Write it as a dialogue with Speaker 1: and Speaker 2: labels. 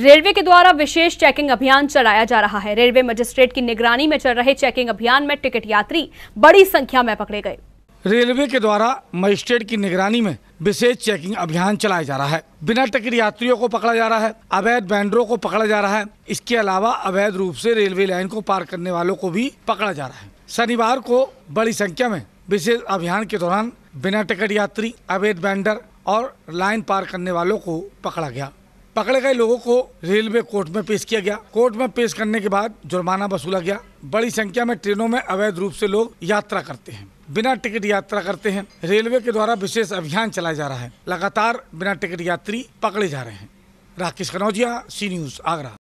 Speaker 1: railway के द्वारा विशेष checking अभियान चलाया जा रहा है रेलवे मजिस्ट्रेट की निगरानी में चल रहे चेकिंग अभियान में टिकट यात्री बड़ी संख्या में पकड़े गए
Speaker 2: रेलवे के द्वारा मजिस्ट्रेट की निगरानी में विशेष चेकिंग अभियान चलाया जा रहा है बिना टिकट यात्रियों को पकड़ा जा रहा है अवैध बैंडरों को पकड़ा जा रहा है इसके अलावा अवैध रूप से रेलवे लाइन को पार करने वालों को भी पकड़ा जा रहा है शनिवार को बड़ी संख्या में विशेष अभियान के दौरान बिना टिकट यात्री अवैध बैंडर और लाइन पार करने वालों को पकड़ा गया पकड़े गए लोगों को रेलवे कोर्ट में पेश किया गया कोर्ट में पेश करने के बाद जुर्माना वसूला गया बड़ी संख्या में ट्रेनों में अवैध रूप से लोग यात्रा करते हैं बिना टिकट यात्रा करते हैं रेलवे के द्वारा विशेष अभियान चलाया जा रहा है लगातार बिना टिकट यात्री पकड़े जा रहे हैं राकेश कनौजिया सी न्यूज आगरा